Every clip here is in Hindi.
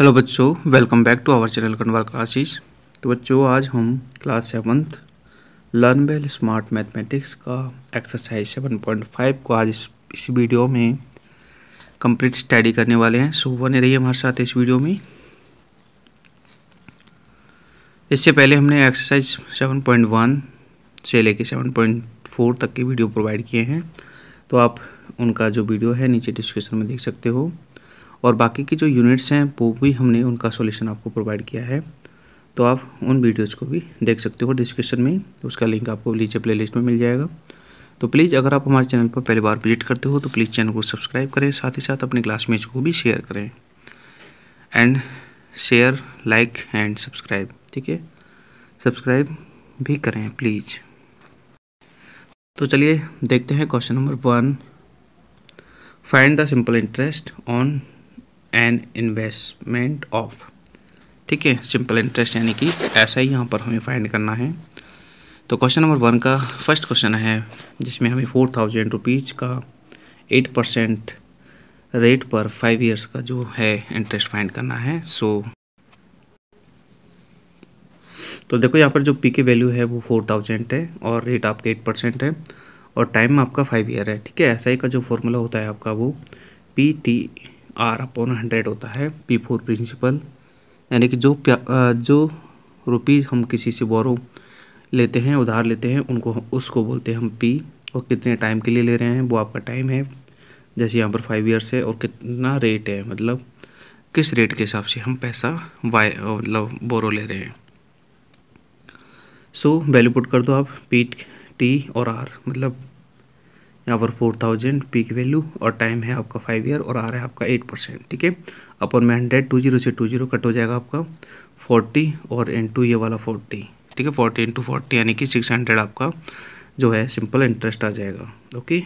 हेलो बच्चों welcome back to our channel Kandwal classes तो बच्चों आज हम class seventh learn well smart mathematics का एक्सरसाइज सेवन पॉइंट फाइव को आज इस, इस वीडियो में कंप्लीट स्टडी करने वाले हैं सो बने रहिए हमारे साथ इस वीडियो में इससे पहले हमने एक्सरसाइज सेवन पॉइंट वन से लेके सेवन पॉइंट फोर तक के वीडियो प्रोवाइड किए हैं तो आप उनका जो वीडियो है नीचे डिस्क्रिप्शन में देख सकते हो और बाकी की जो यूनिट्स हैं वो भी हमने उनका सोल्यूशन आपको प्रोवाइड किया है तो आप उन वीडियोज़ को भी देख सकते हो डिस्क्रिप्शन में उसका लिंक आपको नीचे प्ले लिस्ट में मिल जाएगा तो प्लीज़ अगर आप हमारे चैनल पर पहली बार विजिट करते हो तो प्लीज़ चैनल को सब्सक्राइब करें साथ ही साथ अपने क्लासमेट्स को भी शेयर करें and share like and subscribe ठीक है सब्सक्राइब भी करें प्लीज़ तो चलिए देखते हैं question number one find the simple interest on an investment of ठीक है सिंपल इंटरेस्ट यानी कि ऐसा ही यहाँ पर हमें फाइंड करना है तो क्वेश्चन नंबर वन का फर्स्ट क्वेश्चन है जिसमें हमें फोर थाउजेंड रुपीज़ का एट परसेंट रेट पर फाइव इयर्स का जो है इंटरेस्ट फाइंड करना है सो so, तो देखो यहाँ पर जो पी के वैल्यू है वो फोर थाउजेंड है और रेट आपका एट परसेंट है और टाइम आपका फाइव ईयर है ठीक है ऐसा ही का जो फॉर्मूला होता है आपका वो P T R upon hundred होता है पी फोर प्रिंसिपल यानी कि जो जो रुपीज़ हम किसी से बोरो लेते हैं उधार लेते हैं उनको उसको बोलते हैं हम पी और कितने टाइम के लिए ले रहे हैं वो आपका टाइम है जैसे यहाँ पर फाइव ईयर्स है और कितना रेट है मतलब किस रेट के हिसाब से हम पैसा वाई मतलब बोरो ले रहे हैं सो वैल्यू पुट कर दो आप पी टी और आर मतलब यहाँ पर फोर थाउजेंड पीक वैल्यू और टाइम है आपका फाइव ईयर और आ रहा है आपका एट परसेंट ठीक है अपन में हंड्रेड टू जीरो से टू जीरो कट हो जाएगा आपका फोर्टी और इन टू ये वाला फोर्टी ठीक है फोर्टी इंटू फोर्टी यानी कि सिक्स हंड्रेड आपका जो है सिंपल इंटरेस्ट आ जाएगा ओके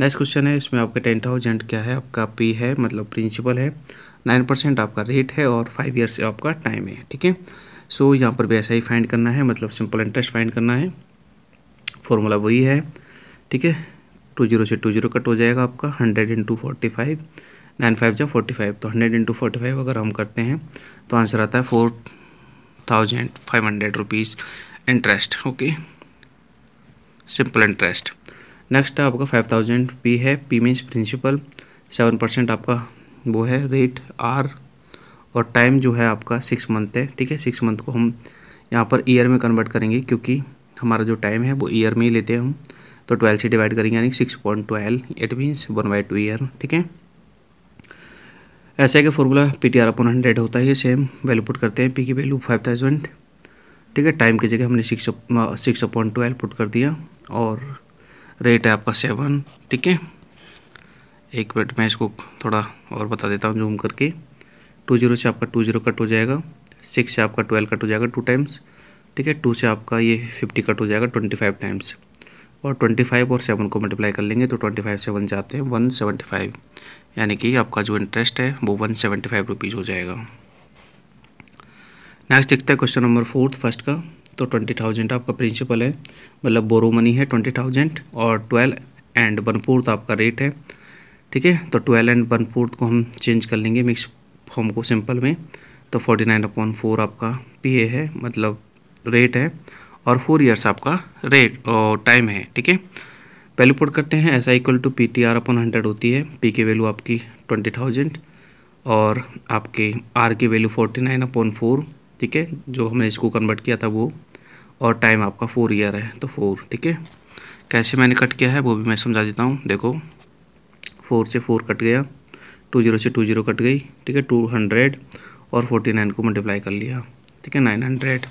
नेक्स्ट क्वेश्चन है इसमें आपका टेन थाउजेंड क्या है आपका पी है मतलब प्रिंसिपल है नाइन परसेंट आपका रेट है और फाइव ईयर से आपका टाइम है ठीक है सो यहाँ पर भी ऐसा ही फाइंड करना है मतलब सिंपल इंटरेस्ट फाइंड करना है फॉर्मूला वही है ठीक है टू जीरो से टू जीरो कट हो जाएगा आपका hundred into forty five nine five जो फोर्टी फाइव तो हंड्रेड इंटू फोर्टी फाइव अगर हम करते हैं तो आंसर आता है four thousand five hundred rupees interest okay simple interest next आपका फाइव थाउजेंड पी है P means principal seven percent आपका वो है रेट आर और टाइम जो है आपका सिक्स मंथ है ठीक है सिक्स मंथ को हम यहाँ पर ईयर में कन्वर्ट करेंगे क्योंकि हमारा जो टाइम है वो ईयर में ही लेते हैं हम तो ट्वेल्व से डिवाइड करेंगे यानी six point twelve it means one by two year ठीक है ऐसे के formula P T R upon hundred होता है ये सेम वैल्यू पुट करते हैं पी की वैल्यू फाइव थाउजेंड ठीक है टाइम की जगह हमने six six point twelve put कर दिया और रेट है आपका सेवन ठीक है एक मिनट मैं इसको थोड़ा और बता देता हूँ जूम करके टू जीरो से आपका टू जीरो कट हो जाएगा सिक्स से आपका ट्वेल्व कट हो जाएगा टू टाइम्स ठीक है टू से आपका ये फिफ्टी कट हो जाएगा ट्वेंटी फाइव टाइम्स और 25 और 7 को मल्टीप्लाई कर लेंगे तो 25 फाइव सेवन जाते हैं 175 यानी कि आपका जो इंटरेस्ट है वो वन सेवेंटी फाइव रुपीज़ हो जाएगा नेक्स्ट देखते हैं क्वेश्चन नंबर फोर्थ फर्स्ट का तो ट्वेंटी थाउजेंड आपका प्रिंसिपल है मतलब बोरो मनी है ट्वेंटी थाउजेंड और ट्वेल्व एंड वन फोर्थ आपका रेट है ठीक है तो ट्वेल्व एंड वन फोर्थ को हम चेंज कर लेंगे मिक्स फॉर्म को सिंपल में तो फोर्टी नाइन अपॉन फोर आपका पी है मतलब रेट है और फोर ईयर्स आपका रेट और टाइम है ठीक है वैल्यू पुट करते हैं S I equal to P T R upon hundred होती है पी की वैल्यू आपकी ट्वेंटी थाउजेंड और आपके आर की value forty nine upon four ठीक है जो हमने इसको कन्वर्ट किया था वो और टाइम आपका फोर ईयर है तो फोर ठीक है कैसे मैंने कट किया है वो भी मैं समझा देता हूँ देखो फोर से फोर कट गया टू जीरो से टू जीरो कट गई ठीक है टू हंड्रेड और फोर्टी नाइन को मल्टीप्लाई कर लिया ठीक है nine hundred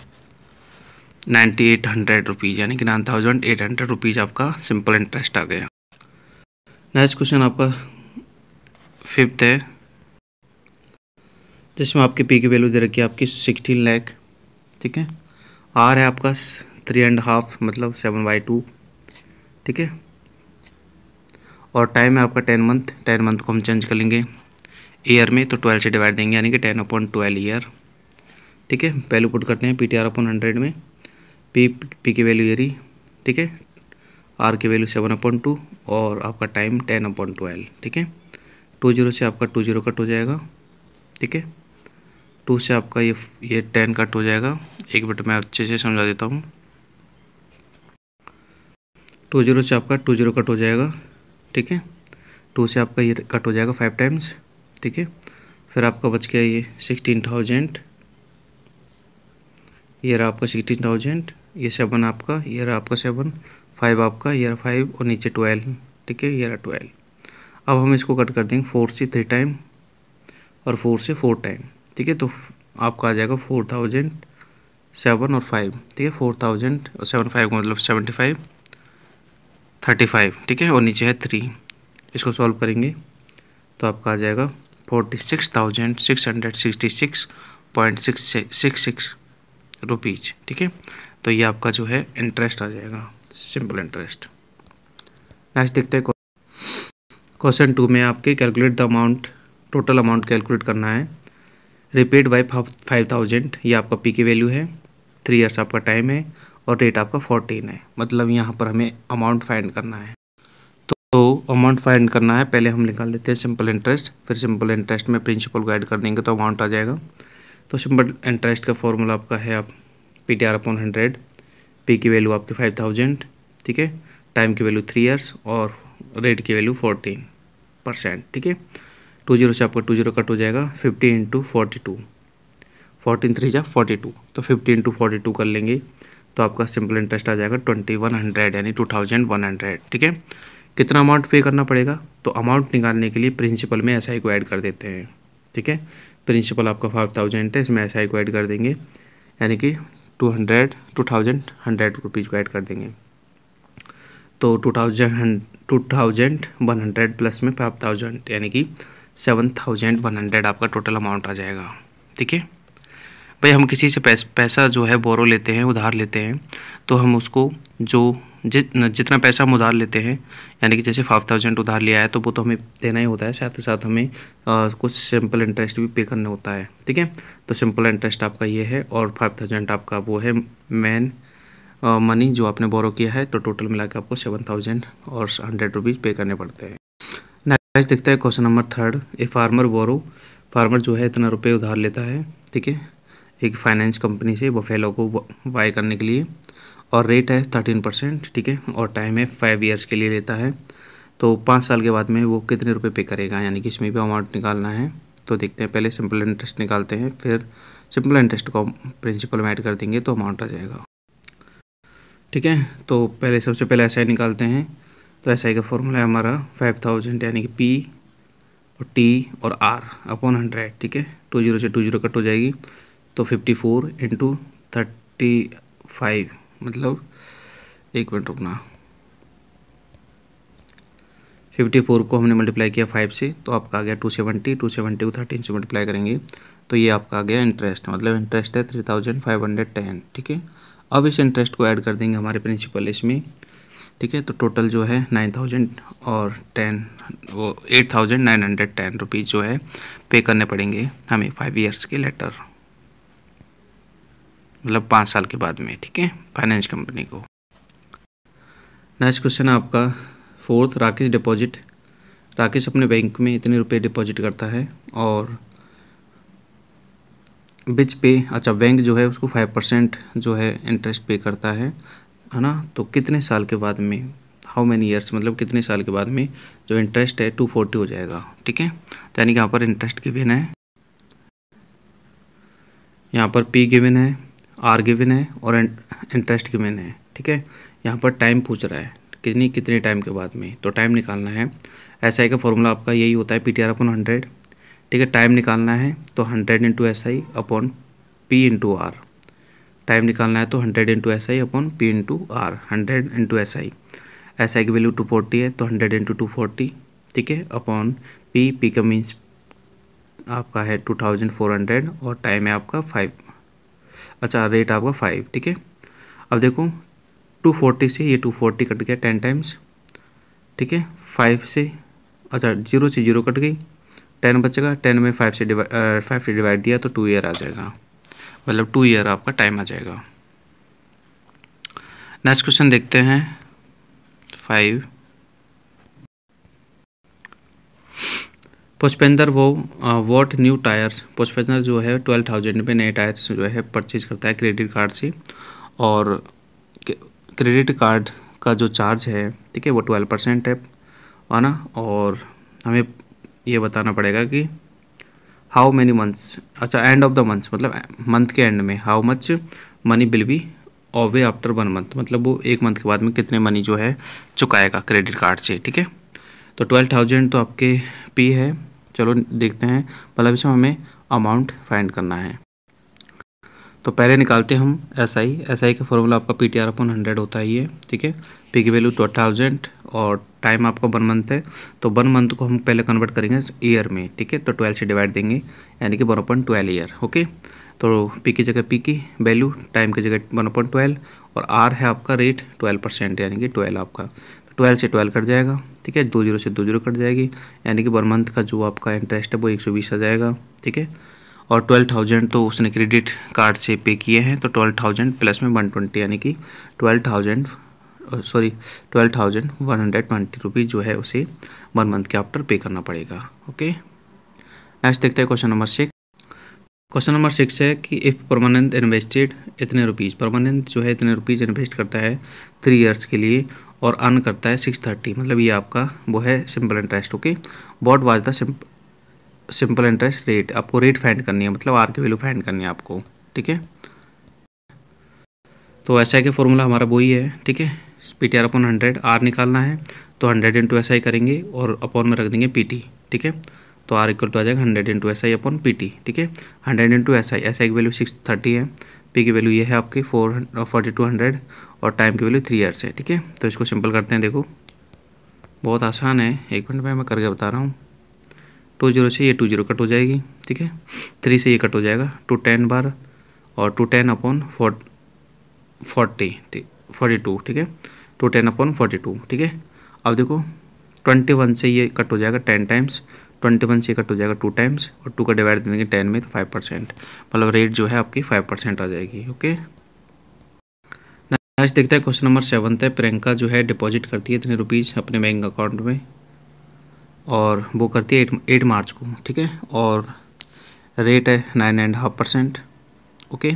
ninety eight hundred rupees यानी कि nine thousand eight hundred rupees आपका सिंपल इंटरेस्ट आ गया नेक्स्ट क्वेश्चन आपका फिफ्थ है जिसमें आपकी पी की वैल्यू दे रखी है आपकी सिक्सटीन लैख ठीक है आर है आपका थ्री एंड हाफ मतलब सेवन बाई टू ठीक है और टाइम है आपका टेन मंथ टेन मंथ को हम चेंज कर लेंगे ईयर में तो ट्वेल्व से डिवाइड देंगे यानी कि टेन अपॉइंट ट्वेल्व ईयर ठीक है वैल्यू पुट करते हैं P T R upon hundred में पी पी की वैल्यू यही ठीक है आर की वैल्यू सेवन अपॉइंट टू और आपका टाइम टेन अपॉइंट ट्वेल्व ठीक है टू जीरो से आपका टू जीरो कट हो जाएगा ठीक है टू से आपका ये ये टेन कट हो जाएगा एक मिनट मैं अच्छे से समझा देता हूँ टू जीरो से आपका टू जीरो कट हो जाएगा ठीक है टू से आपका ये कट हो जाएगा फाइव टाइम्स ठीक है फिर आपका बच गया ये सिक्सटीन थाउजेंड ये रहा आपका सिक्सटीन थाउजेंड ये सेवन आपका ये रहा आपका सेवन फाइव आपका ये रहा फाइव और नीचे ट्वेल्व ठीक है ये रहा ट्वेल्व अब हम इसको कट कर देंगे फोर से थ्री टाइम और फोर से फोर टाइम ठीक है तो आपका आ जाएगा फोर थाउजेंड सेवन और फाइव ठीक है फोर थाउजेंड और सेवन फाइव का मतलब सेवेंटी फाइव थर्टी फाइव ठीक है और नीचे है थ्री इसको सॉल्व करेंगे तो आपका आ जाएगा forty six thousand six hundred sixty six point six six six rupees ठीक है तो ये आपका जो है इंटरेस्ट आ जाएगा सिंपल इंटरेस्ट नेक्स्ट देखते हैं क्वेश्चन टू में आपके calculate the amount total amount calculate करना है रिपेड बाई फाइव थाउजेंड ये आपका पी की वैल्यू है थ्री ईयर्स आपका टाइम है और रेट आपका फोर्टीन है मतलब यहाँ पर हमें अमाउंट फाइंड करना है तो अमाउंट फाइंड करना है पहले हम निकाल लेते हैं सिंपल इंटरेस्ट फिर सिंपल इंटरेस्ट में प्रिंसिपल गाइड कर देंगे तो अमाउंट आ जाएगा तो सिंपल इंटरेस्ट का फॉर्मूला आपका है आप P T R upon hundred P की वैल्यू आपकी फाइव थाउजेंड ठीक है टाइम की वैल्यू थ्री ईयर्स और रेट की वैल्यू फोर्टीन परसेंट ठीक है टू जीरो से आपका टू जीरो कट हो जाएगा fifty into forty two fourteen three या फोर्टी टू तो फिफ्टी इंटू फोर्टी टू कर लेंगे तो आपका सिंपल इंटरेस्ट आ जाएगा ट्वेंटी वन हंड्रेड यानी टू थाउजेंड वन हंड्रेड ठीक है कितना अमाउंट पे करना पड़ेगा तो अमाउंट निकालने के लिए प्रिंसिपल में एस आई को ऐड कर देते हैं ठीक है प्रिंसिपल आपका फाइव थाउजेंड है इसमें एस आई को ऐड कर देंगे यानी कि two hundred two thousand hundred rupees को ऐड कर देंगे तो two thousand two thousand one hundred plus में फाइव थाउजेंड यानी कि सेवन थाउजेंड वन हंड्रेड आपका टोटल अमाउंट आ जाएगा ठीक है भाई हम किसी से पैसा जो है बोरो लेते हैं उधार लेते हैं तो हम उसको जो जित जितना पैसा हम उधार लेते हैं यानी कि जैसे फाइव थाउजेंड उधार लिया है तो वो तो हमें देना ही होता है साथ ही साथ हमें आ, कुछ सिंपल इंटरेस्ट भी पे करना होता है ठीक है तो सिंपल इंटरेस्ट आपका ये है और फाइव थाउजेंड आपका वो है मैन मनी जो आपने बोरो किया है तो टोटल मिला के आपको सेवन थाउजेंड और हंड्रेड रुपीज़ पे करने पड़ते हैं नेक्स्ट दिखता है question number third a farmer borrow farmer जो है इतना रुपये उधार लेता है ठीक है एक फाइनेंस कंपनी से बफेलो को बाय करने के लिए और रेट है थर्टीन परसेंट ठीक है और टाइम है फाइव ईयर्स के लिए लेता है तो पाँच साल के बाद में वो कितने रुपए पे करेगा यानी कि इसमें भी अमाउंट निकालना है तो देखते हैं पहले सिंपल इंटरेस्ट निकालते हैं फिर सिंपल इंटरेस्ट को प्रिंसिपल में ऐड कर देंगे तो अमाउंट आ जाएगा ठीक है तो पहले सबसे पहले एस निकालते हैं तो एस का फॉर्मूला है हमारा फाइव थाउजेंड यानी कि पी और टी और आर अपॉन हंड्रेड ठीक है टू जीरो से टू जीरो कट हो जाएगी तो fifty four into thirty five मतलब एक मिनट रुकना फिफ्टी फोर को हमने मल्टीप्लाई किया फाइव से तो आपका आ गया टू सेवेंटी टू सेवेंटी को थर्टीन से मल्टीप्लाई करेंगे तो ये आपका आ गया इंटरेस्ट मतलब इंटरेस्ट है three thousand five hundred ten ठीक है अब इस इंटरेस्ट को ऐड कर देंगे हमारे प्रिंसिपल इसमें ठीक है तो टोटल जो है नाइन थाउजेंड और टेन वो eight thousand nine hundred ten rupees जो है पे करने पड़ेंगे हमें फाइव ईयर्स के लेटर मतलब पाँच साल के बाद में ठीक है फाइनेंस कंपनी को नेक्स्ट क्वेश्चन है आपका फोर्थ राकेश डिपॉजिट राकेश अपने बैंक में इतने रुपए डिपॉजिट करता है और बिच पे अच्छा बैंक जो है उसको फाइव परसेंट जो है इंटरेस्ट पे करता है है ना तो कितने साल के बाद में हाउ मैनी ईयर्स मतलब कितने साल के बाद में जो इंटरेस्ट है टू फोर्टी हो जाएगा ठीक है तो यानी कि यहाँ पर इंटरेस्ट गिवेन है यहाँ पर पी गिवेन है आर गिवन है और इंटरेस्ट गिवन है ठीक है यहाँ पर टाइम पूछ रहा है कितनी कितने टाइम के बाद में तो टाइम निकालना है एस आई का फॉर्मूला आपका यही होता है P T R upon hundred ठीक है टाइम निकालना है तो hundred into S I upon P into R time निकालना है तो hundred into S I upon P into R hundred into S I S I की वैल्यू टू फोर्टी है तो हंड्रेड इंटू टू फोर्टी ठीक है अपॉन पी पी का मीन्स आपका है टू थाउजेंड फोर हंड्रेड और टाइम है आपका फाइव अच्छा रेट आपका फाइव ठीक है अब देखो टू फोर्टी से ये टू फोर्टी कट गया टेन टाइम्स ठीक है फाइव से अच्छा जीरो से जीरो कट गई टेन बचेगा टेन में फाइव से डिवाइड फाइव से डिवाइड दिया तो टू ईयर आ जाएगा मतलब टू ईयर आपका टाइम आ जाएगा नेक्स्ट क्वेश्चन देखते हैं फाइव पुष्पेंद्र वो वॉट न्यू टायर्स पुष्पेंद्र जो है ट्वेल्व थाउजेंड में नए टायर्स जो है परचेज करता है क्रेडिट कार्ड से और क्रेडिट कार्ड का जो चार्ज है ठीक है वो ट्वेल्व परसेंट है है ना और हमें ये बताना पड़ेगा कि हाउ मैनी मंथ्स अच्छा एंड ऑफ द मंथ्स मतलब मंथ के एंड में how much money will be owe after one month मतलब वो एक मंथ के बाद में कितने मनी जो है चुकाएगा क्रेडिट कार्ड से ठीक है तो ट्वेल्व थाउजेंड तो आपके पी है चलो देखते हैं पहला मतलब विषय हमें अमाउंट फाइंड करना है तो पहले निकालते हैं हम एस आई एस आई का फॉर्मूला आपका P T R upon hundred होता ही है ठीक है पी की वैल्यू टू थाउजेंड और टाइम आपका वन मंथ है तो वन मंथ को हम पहले कन्वर्ट करेंगे ईयर में ठीक है तो ट्वेल्व से डिवाइड देंगे यानी कि one upon twelve year okay तो पी की जगह पी की वैल्यू टाइम की जगह वन अपन ट्वेल्व और आर है आपका रेट ट्वेल्व परसेंट यानी कि ट्वेल्व आपका ट्वेल्व से ट्वेल्व कट जाएगा ठीक है दो जीरो से दो जीरो कट जाएगी यानी कि पर मंथ का जो आपका इंटरेस्ट है वो एक सौ बीस आ जाएगा ठीक है और ट्वेल्व थाउजेंड तो उसने क्रेडिट कार्ड से पे किए हैं तो ट्वेल्व थाउजेंड प्लस में वन ट्वेंटी यानी कि twelve thousand sorry twelve thousand one hundred twenty rupees जो है उसे वन मंथ के आफ्टर पे करना पड़ेगा ओके नेक्स्ट देखते हैं question number six question number six है कि इफ़ परमानेंट इन्वेस्टेड इतने रुपीज़ परमानेंट जो है इतने रुपीज़ इन्वेस्ट करता है थ्री इयर्स के लिए और अर्न करता है सिक्स थर्टी मतलब ये आपका वो है simple interest okay what was the simple interest rate आपको रेट फाइंड करनी है मतलब आर की वैल्यू फाइंड करनी है आपको ठीक है तो एस आई का फॉर्मूला हमारा वही है ठीक है P T R upon hundred R निकालना है तो हंड्रेड इंटू एस आई करेंगे और अपॉन में रख देंगे पी टी ठीक है तो आर इक्वल टू आ जाएगा hundred into S I upon P T ठीक है hundred into S I S I की वैल्यू सिक्स थर्टी है पी की वैल्यू ये है आपकी फोर फोर्टी टू हंड्रेड और टाइम की वैल्यू थ्री ईयर्स है ठीक है तो इसको सिंपल करते हैं देखो बहुत आसान है एक मिनट में मैं करके बता रहा हूँ टू जीरो से ये टू जीरो कट हो जाएगी ठीक है थ्री से ये कट हो जाएगा टू टेन बार और two ten upon four forty ठीक फोर्टी टू ठीक है two ten upon forty two ठीक है अब देखो ट्वेंटी वन से ये कट हो जाएगा टेन टाइम्स ट्वेंटी वन से कट हो जाएगा टू टाइम्स और टू का डिवाइड देंगे टेन में तो फाइव परसेंट मतलब रेट जो है आपकी फाइव परसेंट आ जाएगी ओके नेक्स्ट देखते हैं क्वेश्चन नंबर सेवन है प्रियंका जो है डिपॉजिट करती है इतने रुपीज़ अपने बैंक अकाउंट में और वो करती है एट एट मार्च को ठीक है और रेट है nine and half percent okay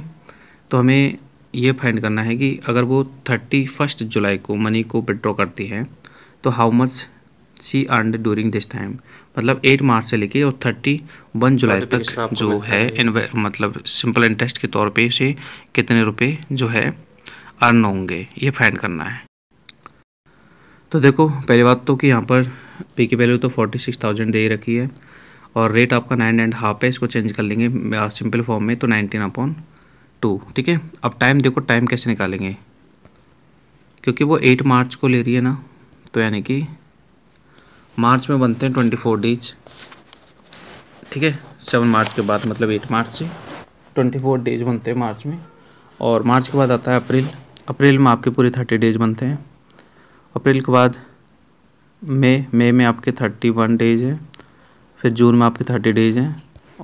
तो हमें ये फाइंड करना है कि अगर वो थर्टी फर्स्ट जुलाई को मनी को विड्रॉ करती है तो how much she earn during this time मतलब एट मार्च से लेके और थर्टी वन जुलाई तक जो है मतलब सिंपल इंटरेस्ट के तौर पे से कितने रुपए जो है अर्न होंगे ये फाइंड करना है तो देखो पहली बात तो कि यहाँ पर पे की वैल्यू तो फोर्टी सिक्स थाउजेंड दे रखी है और रेट आपका नाइन एंड हाफ है इसको चेंज कर लेंगे सिंपल फॉर्म में तो नाइनटीन अपॉन टू ठीक है अब टाइम देखो टाइम कैसे निकालेंगे क्योंकि वो एट मार्च को ले रही है ना तो यानी कि मार्च में बनते हैं ट्वेंटी फोर डेज ठीक है सेवन मार्च के बाद मतलब एट मार्च से ट्वेंटी फोर डेज बनते हैं मार्च में और मार्च के बाद आता है अप्रैल अप्रैल में आपके पूरे थर्टी डेज बनते हैं अप्रैल के बाद मई मई में आपके थर्टी वन डेज हैं फिर जून में आपके थर्टी डेज हैं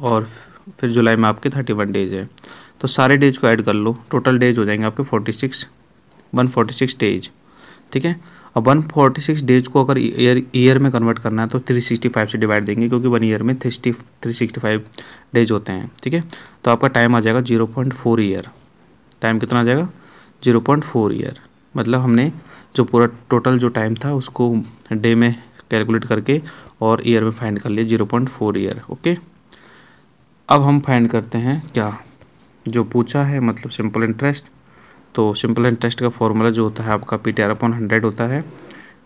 और फिर जुलाई में आपके थर्टी वन डेज हैं तो सारे डेज को ऐड कर लो टोटल डेज हो जाएंगे आपके forty six one forty six days ठीक है अब 146 डेज को अगर ईयर ईयर में कन्वर्ट करना है तो 365 से डिवाइड देंगे क्योंकि वन ईयर में three three sixty five days होते हैं ठीक है तो आपका टाइम आ जाएगा zero point four year time कितना आ जाएगा जीरो पॉइंट फोर ईयर मतलब हमने जो पूरा टोटल जो टाइम था उसको डे में कैलकुलेट करके और ईयर में फाइंड कर लिया zero point four year okay अब हम फाइंड करते हैं क्या जो पूछा है मतलब सिंपल इंटरेस्ट तो सिंपल एंड टेस्ट का फॉर्मूला जो होता है आपका P T R upon hundred होता है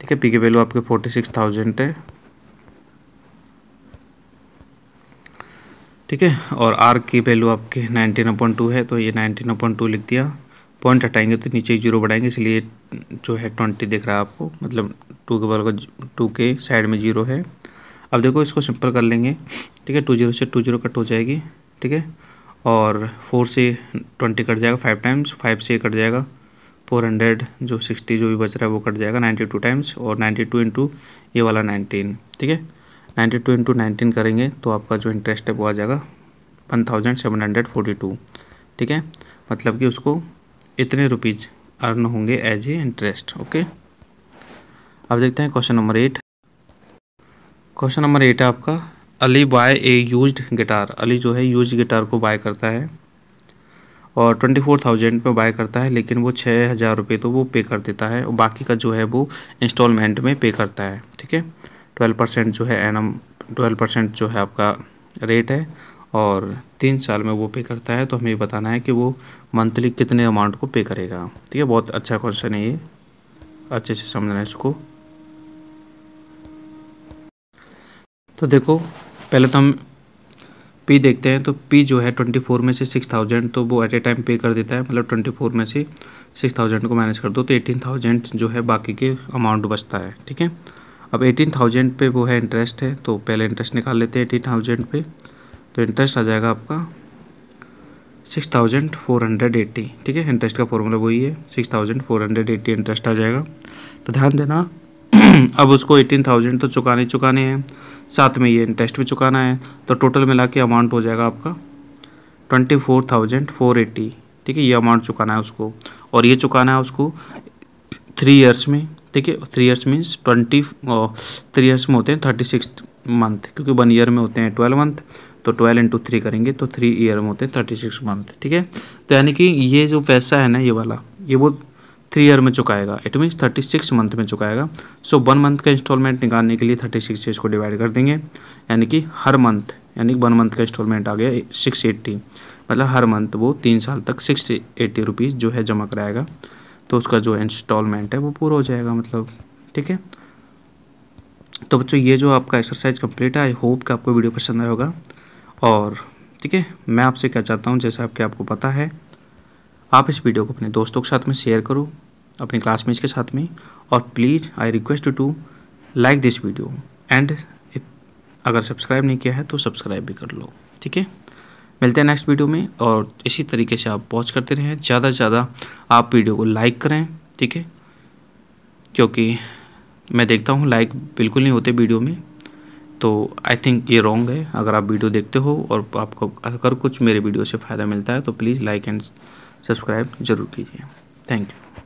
ठीक है पी के वैल्यू आपके फोर्टी सिक्स थाउजेंड है ठीक है और आर की वैल्यू आपके नाइनटीन अपॉन टू है तो ये नाइनटीन अपॉन टू लिख दिया पॉइंट हटाएंगे तो नीचे जीरो बढ़ाएंगे इसलिए जो है ट्वेंटी दिख रहा है आपको मतलब टू के बराबर टू के साइड में जीरो है अब देखो इसको सिंपल कर लेंगे ठीक है टू जीरो से टू जीरो कट हो जाएगी ठीक है और फोर से ट्वेंटी कट जाएगा फाइव टाइम्स फाइव से कट जाएगा फोर हंड्रेड जो सिक्सटी जो भी बच रहा है वो कट जाएगा नाइन्टी टू टाइम्स और नाइन्टी टू इंटू ये वाला नाइनटीन ठीक है नाइन्टी टू इंटू नाइनटीन करेंगे तो आपका जो इंटरेस्ट है वो आ जाएगा one thousand seven hundred forty two ठीक है मतलब कि उसको इतने रुपीज़ अर्न होंगे एज ए इंटरेस्ट ओके अब देखते हैं question number eight question number eight है आपका Ali buy a used guitar Ali जो है यूज गिटार को बाय करता है और ट्वेंटी फोर थाउजेंड में बाय करता है लेकिन वो छः हज़ार रुपये तो वो पे कर देता है और बाकी का जो है वो इंस्टॉलमेंट में पे करता है ठीक है ट्वेल्व परसेंट जो है एनम ट्वेल्व परसेंट जो है आपका रेट है और तीन साल में वो पे करता है तो हमें बताना है कि वो मंथली कितने अमाउंट को पे करेगा ठीक है बहुत अच्छा क्वेश्चन है ये अच्छे से समझना है इसको तो देखो पहले तो हम पी देखते हैं तो पी जो है ट्वेंटी फोर में से सिक्स थाउजेंड तो वो एट ए टाइम पे कर देता है मतलब ट्वेंटी फोर में से सिक्स थाउजेंड को मैनेज कर दो तो एटीन थाउजेंड जो है बाकी के अमाउंट बचता है ठीक है अब एटीन थाउजेंड पे वो है इंटरेस्ट है तो पहले इंटरेस्ट निकाल लेते हैं एटीन थाउजेंड पे तो इंटरेस्ट आ जाएगा आपका six thousand four hundred eighty ठीक है इंटरेस्ट का फॉर्मूला वही है six thousand four hundred eighty interest आ जाएगा तो ध्यान देना अब उसको एटीन थाउजेंड तो चुकाने चुकाने हैं साथ में ये इंटरेस्ट भी चुकाना है तो टोटल मिला के अमाउंट हो जाएगा आपका twenty four thousand four eighty ठीक है ये अमाउंट चुकाना है उसको और ये चुकाना है उसको थ्री ईयर्स में ठीक है three years means twenty three years में होते हैं थर्टी सिक्स मंथ क्योंकि वन ईयर में होते हैं ट्वेल्व मंथ तो ट्वेल्व इंटू थ्री करेंगे तो थ्री ईयर में होते हैं थर्टी सिक्स मंथ ठीक है तो यानी कि ये जो पैसा है ना ये वाला ये वो थ्री ईयर में चुकाएगा it means thirty six month में चुकाएगा सो वन मंथ का इंस्टॉलमेंट निकालने के लिए थर्टी सिक्स से इसको डिवाइड कर देंगे यानी कि हर मंथ यानी वन मंथ का इंस्टॉलमेंट आ गया सिक्स एट्टी मतलब हर मंथ वो तीन साल तक सिक्स एट्टी रुपीज़ जो है जमा कराएगा तो उसका जो इंस्टॉलमेंट है वो पूरा हो जाएगा मतलब ठीक है तो बच्चों ये जो आपका एक्सरसाइज कंप्लीट है आई होप कि आपको वीडियो पसंद आएगा और ठीक है मैं आपसे क्या चाहता हूँ जैसा आपके आपको पता है आप इस वीडियो को अपने दोस्तों के साथ में शेयर करो अपने क्लासमेट्स के साथ में और please I request to like this video and अगर सब्सक्राइब नहीं किया है तो सब्सक्राइब भी कर लो ठीक है मिलते हैं नेक्स्ट वीडियो में और इसी तरीके से आप पॉज करते रहें ज़्यादा से ज़्यादा आप वीडियो को लाइक करें ठीक है क्योंकि मैं देखता हूँ लाइक बिल्कुल नहीं होते वीडियो में तो आई थिंक ये रॉन्ग है अगर आप वीडियो देखते हो और आपको अगर कुछ मेरे वीडियो से फ़ायदा मिलता है तो प्लीज़ लाइक एंड सब्सक्राइब जरूर कीजिए थैंक यू